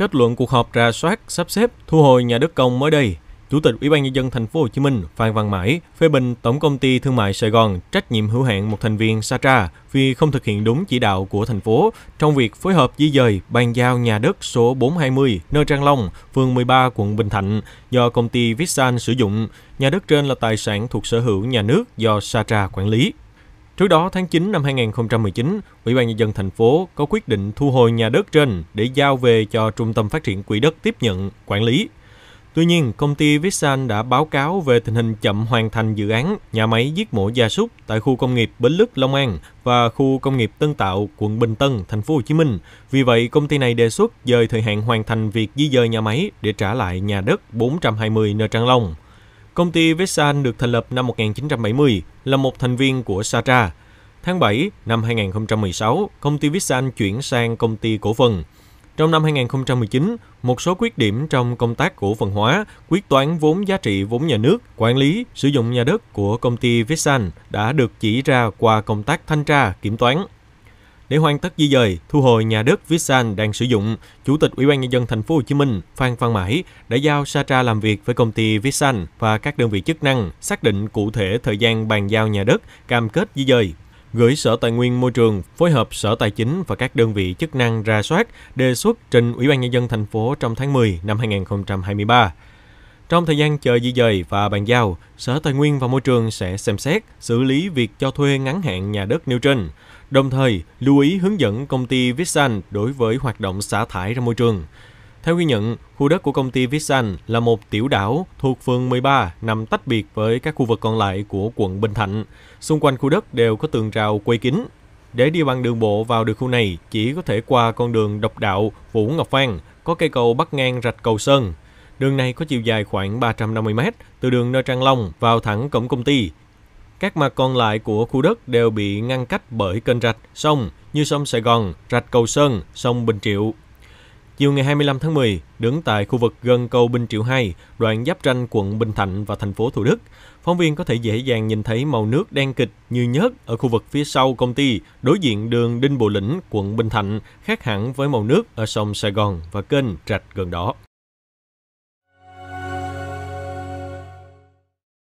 Kết luận cuộc họp rà soát, sắp xếp, thu hồi nhà đất công mới đây, Chủ tịch Ủy ban nhân dân thành phố Hồ Chí Minh Phan Văn Mãi phê bình Tổng công ty Thương mại Sài Gòn trách nhiệm hữu hạn một thành viên Satra vì không thực hiện đúng chỉ đạo của thành phố trong việc phối hợp di dời bàn giao nhà đất số 420 nơi Trang Long, phường 13, quận Bình Thạnh do công ty Vixan sử dụng. Nhà đất trên là tài sản thuộc sở hữu nhà nước do Satra quản lý. Trước đó, tháng 9 năm 2019, Ủy ban Nhân dân thành phố có quyết định thu hồi nhà đất trên để giao về cho Trung tâm Phát triển Quỹ đất tiếp nhận, quản lý. Tuy nhiên, công ty Vixan đã báo cáo về tình hình chậm hoàn thành dự án nhà máy giết mổ gia súc tại khu công nghiệp Bến Lức, Long An và khu công nghiệp Tân Tạo, quận Bình Tân, thành phố Hồ Chí Minh. Vì vậy, công ty này đề xuất dời thời hạn hoàn thành việc di dời nhà máy để trả lại nhà đất 420 n Trang Long. Công ty Vexan được thành lập năm 1970, là một thành viên của Satra. Tháng 7 năm 2016, công ty Vexan chuyển sang công ty cổ phần. Trong năm 2019, một số khuyết điểm trong công tác cổ phần hóa, quyết toán vốn giá trị vốn nhà nước, quản lý, sử dụng nhà đất của công ty Vexan đã được chỉ ra qua công tác thanh tra, kiểm toán để hoàn tất di dời, thu hồi nhà đất Visan đang sử dụng, Chủ tịch Ủy ban nhân dân thành phố Hồ Chí Minh Phan Văn Mãi đã giao Satra làm việc với công ty Visan và các đơn vị chức năng xác định cụ thể thời gian bàn giao nhà đất, cam kết di dời gửi Sở Tài nguyên Môi trường phối hợp Sở Tài chính và các đơn vị chức năng ra soát, đề xuất trình Ủy ban nhân dân thành phố trong tháng 10 năm 2023. Trong thời gian chờ di dời và bàn giao, Sở Tài nguyên và Môi trường sẽ xem xét xử lý việc cho thuê ngắn hạn nhà đất nêu trên, đồng thời lưu ý hướng dẫn công ty Vitsan đối với hoạt động xả thải ra môi trường. Theo ghi nhận, khu đất của công ty Vitsan là một tiểu đảo thuộc phường 13 nằm tách biệt với các khu vực còn lại của quận Bình Thạnh. Xung quanh khu đất đều có tường rào quây kín. Để đi bằng đường bộ vào được khu này, chỉ có thể qua con đường độc đạo Vũ Ngọc Phan, có cây cầu bắc ngang rạch cầu Sơn – Đường này có chiều dài khoảng 350 m từ đường Nơ Trang Long vào thẳng cổng công ty. Các mặt còn lại của khu đất đều bị ngăn cách bởi kênh rạch, sông như sông Sài Gòn, rạch Cầu Sơn, sông Bình Triệu. Chiều ngày 25 tháng 10, đứng tại khu vực gần cầu Bình Triệu 2, đoạn giáp ranh quận Bình Thạnh và thành phố Thủ Đức, phóng viên có thể dễ dàng nhìn thấy màu nước đen kịch như nhớt ở khu vực phía sau công ty, đối diện đường Đinh Bộ Lĩnh, quận Bình Thạnh, khác hẳn với màu nước ở sông Sài Gòn và kênh rạch gần đó.